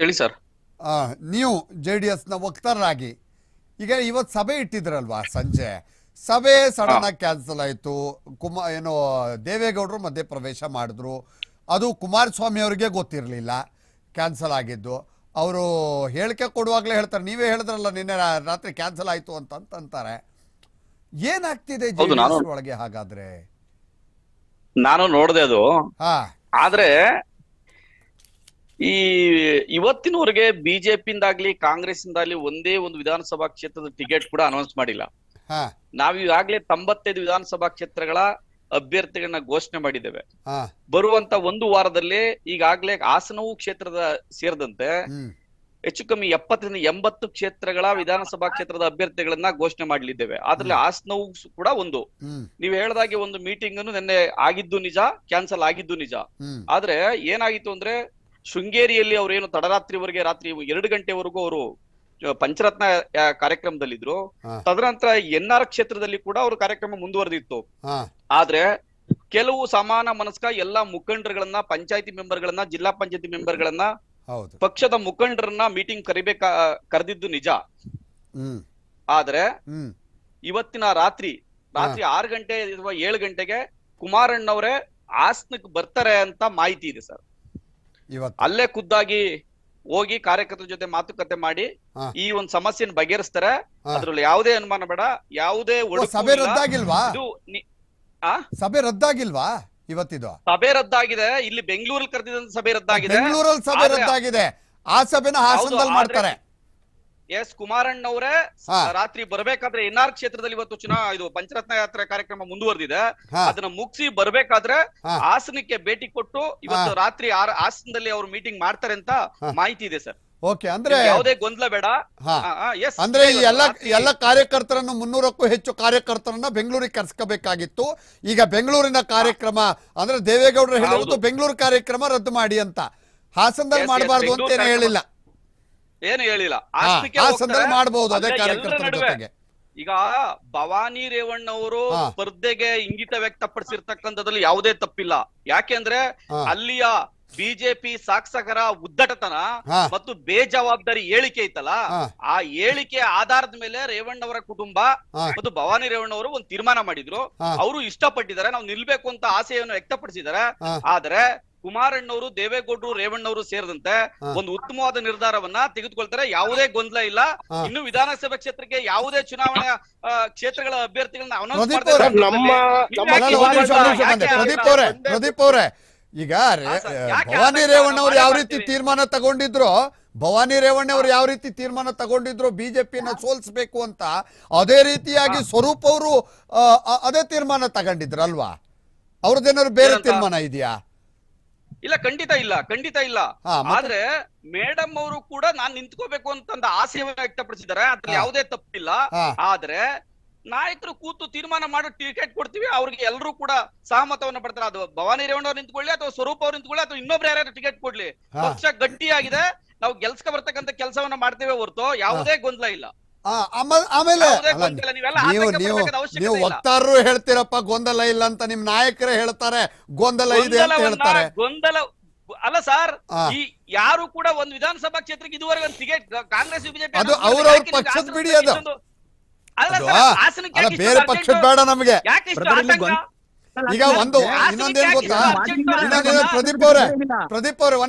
ಹೇಳಿ ಸರ್ ನೀವು J D ನ ವಕ್ತಾರರಾಗಿ ಈಗ ಇವತ್ತು ಸಭೆ ಇಟ್ಟಿದ್ರಲ್ವಾ ಸಂಜೆ ಸಭೆ ಸಡನ್ ಆಗಿ ಕ್ಯಾನ್ಸಲ್ ಆಯಿತು ಕುಮಾರ್ ಏನು ದೇವೇಗೌಡರು ಮಧ್ಯೆ ಪ್ರವೇಶ ಮಾಡಿದ್ರು ಅದು ಕುಮಾರಸ್ವಾಮಿ ಅವರಿಗೆ ಗೊತ್ತಿರಲಿಲ್ಲ ಕ್ಯಾನ್ಸಲ್ ಆಗಿದ್ದು ಅವರು ಹೇಳಿಕೆ ಕೊಡುವಾಗಲೇ ಹೇಳ್ತಾರೆ ನೀವೇ ಹೇಳಿದ್ರಲ್ಲ ನಿನ್ನೆ ರಾತ್ರಿ ಕ್ಯಾನ್ಸಲ್ ಆಯ್ತು ಅಂತ ಅಂತಾರೆ ಏನಾಗ್ತಿದೆ ಒಳಗೆ ಹಾಗಾದ್ರೆ ನಾನು ನೋಡಿದೆ ಅದು ಆದ್ರೆ ಈ ಇವತ್ತಿನವರೆಗೆ ಬಿಜೆಪಿಯಿಂದಾಗ್ಲಿ ಕಾಂಗ್ರೆಸ್ ಇಂದಾಗ್ಲಿ ಒಂದೇ ಒಂದು ವಿಧಾನಸಭಾ ಕ್ಷೇತ್ರದ ಟಿಕೆಟ್ ಕೂಡ ಅನೌನ್ಸ್ ಮಾಡಿಲ್ಲ ನಾವು ಈಗಾಗಲೇ ತೊಂಬತ್ತೈದು ವಿಧಾನಸಭಾ ಕ್ಷೇತ್ರಗಳ ಅಭ್ಯರ್ಥಿಗಳನ್ನ ಘೋಷಣೆ ಮಾಡಿದ್ದೇವೆ ಬರುವಂತ ಒಂದು ವಾರದಲ್ಲಿ ಈಗಾಗಲೇ ಹಾಸನವು ಕ್ಷೇತ್ರದ ಸೇರಿದಂತೆ ಹೆಚ್ಚು ಕಮ್ಮಿ ಎಪ್ಪತ್ತರಿಂದ ಎಂಬತ್ತು ಕ್ಷೇತ್ರಗಳ ವಿಧಾನಸಭಾ ಕ್ಷೇತ್ರದ ಅಭ್ಯರ್ಥಿಗಳನ್ನ ಘೋಷಣೆ ಮಾಡಲಿದ್ದೇವೆ ಅದ್ರಲ್ಲಿ ಹಾಸನವು ಕೂಡ ಒಂದು ನೀವು ಹೇಳ್ದಾಗೆ ಒಂದು ಮೀಟಿಂಗ್ ಅನ್ನು ನಿನ್ನೆ ಆಗಿದ್ದು ನಿಜ ಕ್ಯಾನ್ಸಲ್ ಆಗಿದ್ದು ನಿಜ ಆದ್ರೆ ಏನಾಗಿತ್ತು ಅಂದ್ರೆ ಶೃಂಗೇರಿಯಲ್ಲಿ ಅವರೇನು ತಡರಾತ್ರಿವರೆಗೆ ರಾತ್ರಿ ಎರಡು ಗಂಟೆವರೆಗೂ ಅವರು ಪಂಚರತ್ನ ಕಾರ್ಯಕ್ರಮದಲ್ಲಿದ್ರು ತದನಂತರ ಎನ್ ಆರ್ ಕ್ಷೇತ್ರದಲ್ಲಿ ಕೂಡ ಅವರು ಕಾರ್ಯಕ್ರಮ ಮುಂದುವರೆದಿತ್ತು ಆದ್ರೆ ಕೆಲವು ಸಮಾನ ಮನಸ್ಕ ಎಲ್ಲಾ ಮುಖಂಡರುಗಳನ್ನ ಪಂಚಾಯತಿ ಮೆಂಬರ್ಗಳನ್ನ ಜಿಲ್ಲಾ ಪಂಚಾಯತಿ ಮೆಂಬರ್ಗಳನ್ನ ಪಕ್ಷದ ಮುಖಂಡರನ್ನ ಮೀಟಿಂಗ್ ಕರಿಬೇಕ ಕರೆದಿದ್ದು ನಿಜ ಆದ್ರೆ ಇವತ್ತಿನ ರಾತ್ರಿ ರಾತ್ರಿ ಆರು ಗಂಟೆ ಅಥವಾ ಏಳು ಗಂಟೆಗೆ ಕುಮಾರಣ್ಣವ್ರೆ ಆಸ್ನಕ್ ಬರ್ತಾರೆ ಅಂತ ಮಾಹಿತಿ ಇದೆ ಸರ್ ಅಲ್ಲೇ ಖುದ್ದಾಗಿ ಹೋಗಿ ಕಾರ್ಯಕರ್ತರ ಜೊತೆ ಮಾತುಕತೆ ಮಾಡಿ ಈ ಒಂದು ಸಮಸ್ಯೆನ ಬಗೆಹರಿಸ್ತಾರೆ ಅದ್ರಲ್ಲಿ ಯಾವ್ದೇ ಅನುಮಾನ ಬೇಡ ಯಾವುದೇ ಸಭೆ ರದ್ದಾಗಿಲ್ವಾ ಸಭೆ ರದ್ದಾಗಿಲ್ವಾ ಇವತ್ತಿದು ಸಭೆ ರದ್ದಾಗಿದೆ ಇಲ್ಲಿ ಬೆಂಗಳೂರಲ್ಲಿ ಕರೆದಿದ್ದಂತ ಸಭೆ ರದ್ದಾಗಿದೆ ಬೆಂಗಳೂರಲ್ಲಿ ಸಭೆ ರದ್ದಾಗಿದೆ ಆ ಸಭೆನ ಹಾಸನದಲ್ಲಿ ಮಾಡ್ತಾರೆ ಎಸ್ ಕುಮಾರಣ್ಣ ಅವರೇ ರಾತ್ರಿ ಬರ್ಬೇಕಾದ್ರೆ ಎನ್ಆರ್ ಕ್ಷೇತ್ರದಲ್ಲಿ ಇವತ್ತು ಚುನಾ ಇದು ಪಂಚರತ್ನ ಯಾತ್ರೆ ಕಾರ್ಯಕ್ರಮ ಮುಂದುವರೆದಿದೆ ಅದನ್ನ ಮುಗಿಸಿ ಬರಬೇಕಾದ್ರೆ ಹಾಸನಕ್ಕೆ ಭೇಟಿ ಕೊಟ್ಟು ಇವತ್ತು ರಾತ್ರಿ ಹಾಸನದಲ್ಲಿ ಅವರು ಮೀಟಿಂಗ್ ಮಾಡ್ತಾರೆ ಅಂತ ಮಾಹಿತಿ ಇದೆ ಸರ್ ಓಕೆ ಅಂದ್ರೆ ಯಾವುದೇ ಗೊಂದಲ ಬೇಡ ಅಂದ್ರೆ ಎಲ್ಲ ಎಲ್ಲ ಕಾರ್ಯಕರ್ತರನ್ನು ಮುನ್ನೂರಕ್ಕೂ ಹೆಚ್ಚು ಕಾರ್ಯಕರ್ತರನ್ನ ಬೆಂಗಳೂರಿಗೆ ಕರ್ಸ್ಕೋಬೇಕಾಗಿತ್ತು ಈಗ ಬೆಂಗಳೂರಿನ ಕಾರ್ಯಕ್ರಮ ಅಂದ್ರೆ ದೇವೇಗೌಡರು ಹೇಳೋದು ಬೆಂಗಳೂರು ಕಾರ್ಯಕ್ರಮ ರದ್ದು ಮಾಡಿ ಅಂತ ಹಾಸನದಲ್ಲಿ ಮಾಡಬಾರ್ದು ಅಂತ ಏನು ಹೇಳಿಲ್ಲ ಏನು ಹೇಳಿಲ್ಲ ಮಾಡಬಹುದು ಈಗ ಭವಾನಿ ರೇವಣ್ಣವರು ಸ್ಪರ್ಧೆಗೆ ಇಂಗಿತ ವ್ಯಕ್ತಪಡಿಸಿರ್ತಕ್ಕಂಥದ್ರಲ್ಲಿ ಯಾವುದೇ ತಪ್ಪಿಲ್ಲ ಯಾಕೆಂದ್ರೆ ಅಲ್ಲಿಯ ಬಿಜೆಪಿ ಶಾಸಕರ ಉದ್ದಟತನ ಮತ್ತು ಬೇಜವಾಬ್ದಾರಿ ಹೇಳಿಕೆ ಐತಲ್ಲ ಆ ಹೇಳಿಕೆ ಆಧಾರದ ಮೇಲೆ ರೇವಣ್ಣವರ ಕುಟುಂಬ ಮತ್ತು ಭವಾನಿ ರೇವಣ್ಣವರು ಒಂದು ತೀರ್ಮಾನ ಮಾಡಿದ್ರು ಅವರು ಇಷ್ಟಪಟ್ಟಿದ್ದಾರೆ ನಾವು ನಿಲ್ಬೇಕು ಅಂತ ಆಸೆಯನ್ನು ವ್ಯಕ್ತಪಡಿಸಿದ್ದಾರೆ ಆದ್ರೆ ಕುಮಾರಣ್ಣವರು ದೇವೇಗೌಡರು ರೇವಣ್ಣವರು ಸೇರಿದಂತೆ ಒಂದು ಉತ್ತಮವಾದ ನಿರ್ಧಾರವನ್ನ ತೆಗೆದುಕೊಳ್ತಾರೆ ಯಾವುದೇ ಗೊಂದಲ ಇಲ್ಲ ಇನ್ನು ವಿಧಾನಸಭಾ ಕ್ಷೇತ್ರಕ್ಕೆ ಯಾವುದೇ ಚುನಾವಣಾ ಕ್ಷೇತ್ರಗಳ ಅಭ್ಯರ್ಥಿಗಳನ್ನ ಪ್ರದೀಪ್ ಮಾಡ್ತಾರೆ ಈಗ ಭವಾನಿ ರೇವಣ್ಣ ಅವ್ರು ಯಾವ ರೀತಿ ತೀರ್ಮಾನ ತಗೊಂಡಿದ್ರು ಭವಾನಿ ರೇವಣ್ಣ ಅವರು ಯಾವ ರೀತಿ ತೀರ್ಮಾನ ತಗೊಂಡಿದ್ರು ಬಿಜೆಪಿನ ಸೋಲಿಸಬೇಕು ಅಂತ ಅದೇ ರೀತಿಯಾಗಿ ಸ್ವರೂಪ್ ಅವರು ಅದೇ ತೀರ್ಮಾನ ಅಲ್ವಾ ಅವ್ರದ್ದೇನಾದ್ರು ಬೇರೆ ತೀರ್ಮಾನ ಇದೆಯಾ ಇಲ್ಲ ಖಂಡಿತ ಇಲ್ಲ ಖಂಡಿತ ಇಲ್ಲ ಆದ್ರೆ ಮೇಡಮ್ ಅವರು ಕೂಡ ನಾನ್ ನಿಂತ್ಕೋಬೇಕು ಅಂತಂದ ಆಸೆ ವ್ಯಕ್ತಪಡಿಸಿದ್ದಾರೆ ಅದ್ರ ಯಾವುದೇ ತಪ್ಪಿಲ್ಲ ಆದ್ರೆ ನಾಯಕರು ಕೂತು ತೀರ್ಮಾನ ಮಾಡಿ ಟಿಕೆಟ್ ಕೊಡ್ತೀವಿ ಅವ್ರಿಗೆ ಎಲ್ಲರೂ ಕೂಡ ಸಹಮತವನ್ನು ಪಡ್ತಾರೆ ಅದು ಭವಾನಿ ರೇವಣ್ಣವ್ರು ನಿಂತ್ಕೊಳ್ಳಿ ಅಥವಾ ಸ್ವರೂಪ್ ಅವ್ರು ನಿಂತ್ಕೊಳ್ಳಿ ಅಥವಾ ಇನ್ನೊಬ್ರು ಯಾರು ಟಿಕೆಟ್ ಕೊಡ್ಲಿ ಪಕ್ಷ ಗಟ್ಟಿಯಾಗಿದೆ ನಾವು ಗೆಲ್ಸ್ಕ ಬರ್ತಕ್ಕಂಥ ಕೆಲಸವನ್ನ ಮಾಡ್ತೇವೆ ಹೊರತು ಯಾವುದೇ ಗೊಂದಲ ಇಲ್ಲ ಆಮೇಲೆ ನೀವು ನೀವು ನೀವು ವಕ್ತಾರರು ಹೇಳ್ತೀರಪ್ಪ ಗೊಂದಲ ಇಲ್ಲ ಅಂತ ನಿಮ್ ನಾಯಕರೇ ಹೇಳ್ತಾರೆ ಗೊಂದಲ ಇದೆ ಅಂತ ಹೇಳ್ತಾರೆ ಗೊಂದಲ ಅಲ್ಲ ಸರ್ ಈ ಯಾರು ಕೂಡ ಒಂದ್ ವಿಧಾನಸಭಾ ಕ್ಷೇತ್ರಕ್ಕೆ ಇದುವರೆಗೆ ಒಂದು ಟಿಕೆಟ್ ಕಾಂಗ್ರೆಸ್ ಬಿಜೆಪಿ ಅದು ಅವ್ರವ್ರ ಪಕ್ಷದ ಬಿಡಿ ಅದು ಅಲ್ಲ ಬೇರೆ ಪಕ್ಷದ ಬೇಡ ನಮಗೆ ಈಗ ಒಂದು ಇನ್ನೊಂದೇನ್ ಗೊತ್ತಾ ಪ್ರದೀಪ್ ಅವ್ರೆ ಪ್ರದೀಪ್ ಅವ್ರೆ